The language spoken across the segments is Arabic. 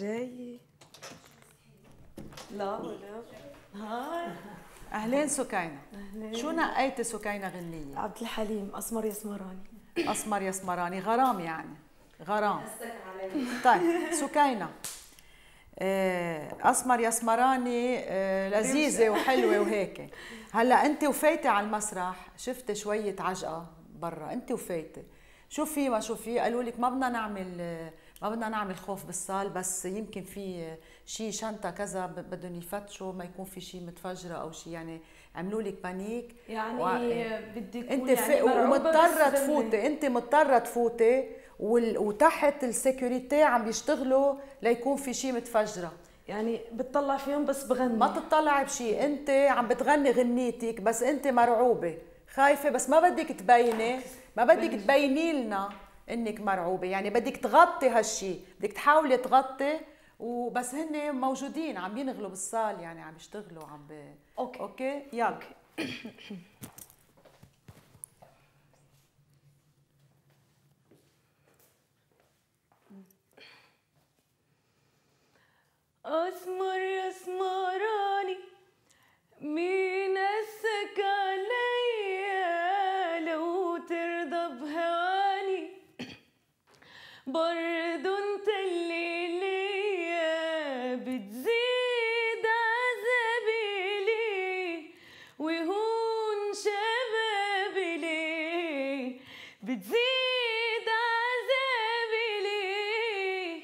جاي لا ولا هاي اهلين سكينه أهلين. شو نقيتي سكينه غنيه؟ عبد الحليم اسمر يسمراني اسمر يسمراني غرام يعني غرام طيب سكينه آه، اسمر يسمراني آه، لذيذه وحلوه وهيك هلا انت وفايتي على المسرح شفتي شويه عجقه برا انت وفايتي شو في ما شو في قالوا لك ما بدنا نعمل آه، ما بدنا نعمل خوف بالصال بس يمكن في شيء شنطه كذا بدهم يفتشوا ما يكون في شيء متفجره او شيء يعني عملوا لك بانيك يعني و... بدي انت يعني ومضطره تفوتي انت مضطره تفوتي وال... وتحت السكيورتي عم بيشتغلوا ليكون في شيء متفجره يعني بتطلع فيهم بس بغني ما تطلعي بشيء انت عم بتغني غنيتك بس انت مرعوبه خايفه بس ما بدك تبيني ما بدك تبيني لنا انك مرعوبه يعني بدك تغطي هالشي بدك تحاولي تغطي وبس هن موجودين عم ينغلوا بالصال يعني عم يشتغلوا عم ب... اوكي اوكي يلا بتزيد عذابي ليه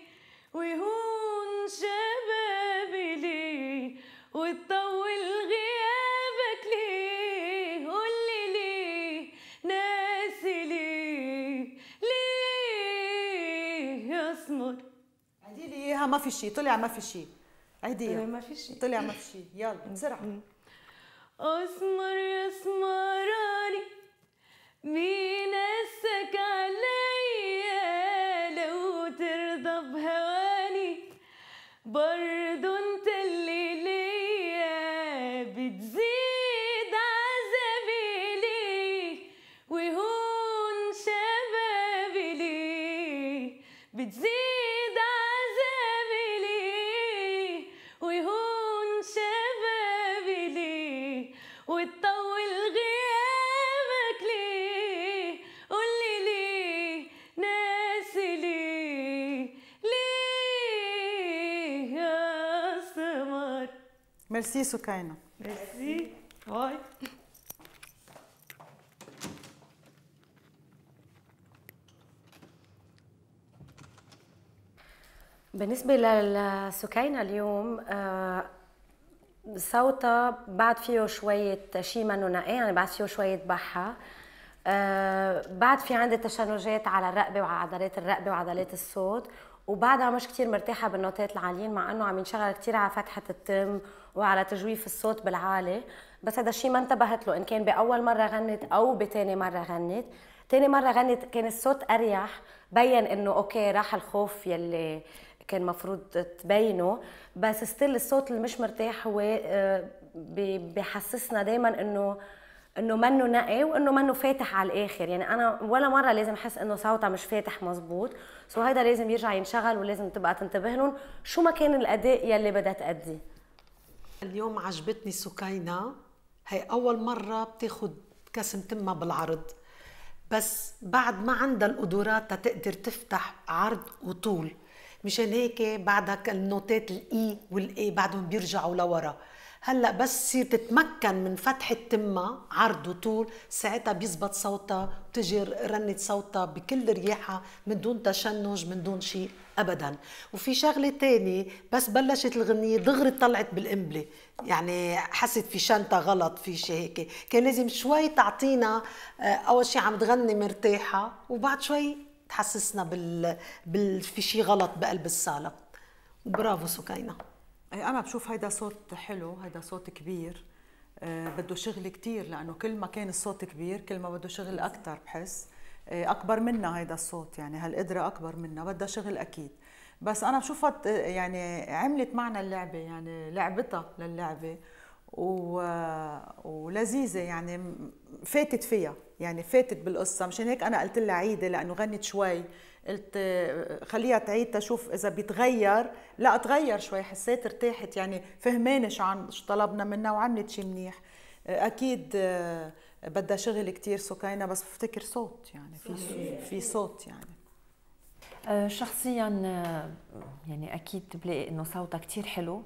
ويهون شبابي ليه وتطول غيابك ليه قولي ليه ناسي ليه ليه يا اسمر عدي لي اياها ما في شي طلع ما في شي شيء عيديها ما في شي طلع ما في شي يلا بسرعه اسمر يا اسمراني مين السكلات ميرسي سكينة ميرسي هاي بالنسبة للسكينة اليوم آه، صوتها بعد فيه شوية شيء منه نقي يعني بعد فيه شوية بحة آه، بعد في عندي تشنجات على الرقبة وعضلات الرقبة وعضلات الصوت وبعدها مش كتير مرتاحة بالنوتات العاليين مع انه عم ينشغل كتير على فتحة التم وعلى تجويف الصوت بالعالي بس هذا الشيء ما انتبهت له ان كان باول مرة غنت او بتاني مرة غنت تاني مرة غنت كان الصوت اريح بين انه اوكي راح الخوف يلي كان مفروض تبينه بس ستيل الصوت اللي مش مرتاح هو آه، بحسسنا دايما انه انه منه نقي وانه منه فاتح على الاخر يعني انا ولا مره لازم احس انه صوتها مش فاتح مزبوط سو هيدا لازم يرجع ينشغل ولازم تبقى تنتبه لهم شو ما كان الاداء يلي بدها تادي اليوم عجبتني سكينة هي اول مره بتاخد كسم تمها بالعرض بس بعد ما عندها القدرات تقدر تفتح عرض وطول مشان هيك بعدك النوتات الاي e والاي بعدهم بيرجعوا لورا هلا بس تصير تتمكن من فتحة تمها عرض وطول ساعتها بيزبط صوتها بتجي رنة صوتها بكل رياحة من دون تشنج من دون شيء ابدا وفي شغله تانية بس بلشت الغنيه دغري طلعت بالقنبله يعني حست في شنطه غلط في شيء هيك كان لازم شوي تعطينا آه، اول شيء عم تغني مرتاحه وبعد شوي تحسسنا بال, بال... في شيء غلط بقلب الصاله برافو سكينه انا بشوف هيدا صوت حلو هيدا صوت كبير أه بده شغل كتير لانه كل ما كان الصوت كبير كل ما بده شغل اكثر بحس آه، اكبر منا هيدا الصوت يعني هالقدره اكبر منا بدها شغل اكيد بس انا بشوفها آه، يعني عملت معنا اللعبه يعني لعبتها للعبه و... آه، ولذيذه يعني فاتت فيها يعني فاتت بالقصه مشان هيك انا قلت لها عيده لانه غنت شوي قلت خليها تعيد تشوف اذا بيتغير لا تغير شوي حسيت ارتاحت يعني فهمانه شو عن شو طلبنا منها وعملت شيء منيح اكيد بدها شغل كثير سكينه بس بفتكر صوت يعني في في صوت يعني أه، شخصيا يعني اكيد بلاقي انه صوتها كثير حلو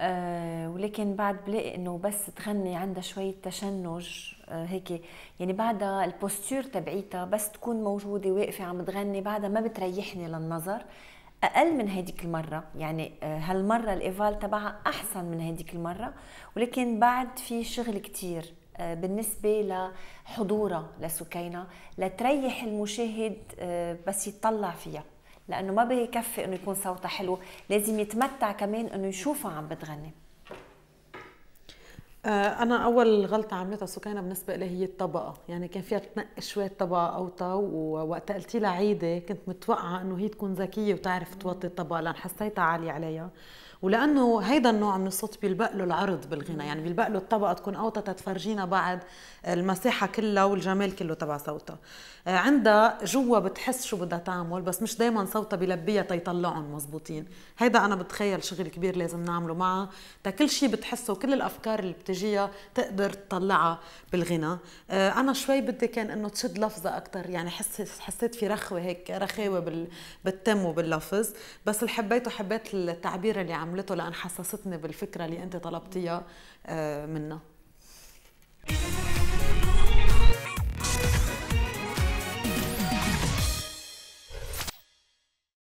آه، ولكن بعد بلاقي انه بس تغني عندها شويه تشنج آه، هيك يعني بعدها البوستور تبعيتها بس تكون موجوده واقفه عم تغني بعدها ما بتريحني للنظر اقل من هذيك المره يعني آه، هالمره الايفال تبعها احسن من هذيك المره ولكن بعد في شغل كتير بالنسبة لحضورها لسكينة لتريح المشاهد بس يتطلع فيها لانه ما بيكفي انه يكون صوتها حلو لازم يتمتع كمان انه يشوفها عم بتغني آه، انا اول غلطه عملتها سكينه بالنسبه لي هي الطبقه يعني كان فيها تنقي شويه طبقه او طو ووقتها قلتي لها عيده كنت متوقعه انه هي تكون ذكيه وتعرف توطي الطبقه لان حسيتها عاليه عليها ولانه هيدا النوع من الصوت بيلبق له العرض بالغنى يعني بيلبق له الطبقه تكون اوطى تتفرجينا بعد المساحه كلها والجمال كله تبع صوتها آه، عندها جوا بتحس شو بدها تعمل بس مش دائما صوتها بيلبيها تيطلعهم مزبوطين هيدا انا بتخيل شغل كبير لازم نعمله معها تا كل شيء بتحسه وكل الافكار اللي بتجيها تقدر تطلعها بالغنى آه، انا شوي بدي كان انه تشد لفظه اكثر يعني حسيت حسيت في رخوه هيك رخاوه بالتم وباللفظ بس اللي حبيته حبيت التعبير اللي عم عملته لان حسستني بالفكره اللي انت طلبتيها آه، منها